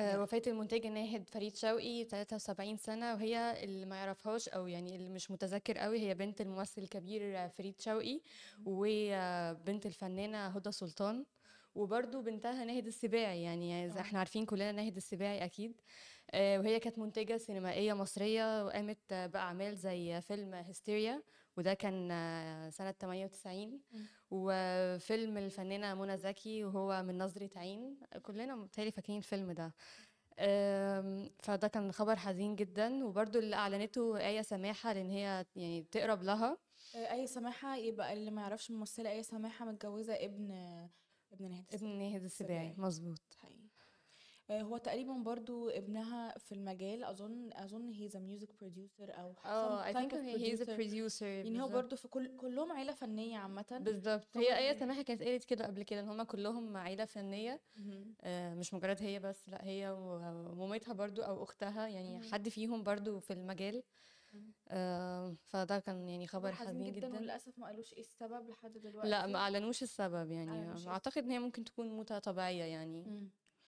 نعم. آه، وفاة المنتج ناهد فريد شوقي 73 سنة وهي اللي ما يعرفهاش أو يعني اللي مش متذكر قوي هي بنت الممثل الكبير فريد شوقي وبنت الفنانة هدى سلطان وبرده بنتها ناهد السباعي يعني زي آه. احنا عارفين كلنا ناهد السباعي اكيد آه، وهي كانت منتجه سينمائيه مصريه وقامت باعمال زي فيلم هستيريا وده كان سنه 98 وفيلم الفنانه منى زكي وهو من نظره عين كلنا متهيألي فاكرين الفيلم ده فده كان خبر حزين جدا وبرده اللي اعلنته ايه سماحه لان هي يعني تقرب لها آه، ايه سماحه يبقى اللي ما يعرفش الممثله ايه سماحه متجوزه ابن ابن ناهد ابن ناهد السباعي مظبوط حقيقي آه، هو تقريبا برضو ابنها في المجال اظن اظن هي هيز ميوزك بروديوسر او اه اي ثينك هيز بروديوسر يعني هو برضو في كل كلهم عيله فنيه عامه بالظبط هي ايه سماحه كانت قالت كده قبل كده ان هم كلهم عيله فنيه آه مش مجرد هي بس لا هي ومامتها برضو او اختها يعني حد فيهم برضو في المجال آه، فده كان يعني خبر حزين جدا, جدا وللاسف ما قالوش ايه السبب لحد دلوقتي لا ما اعلنوش السبب يعني إيه اعتقد ان هي ممكن تكون موته طبيعيه يعني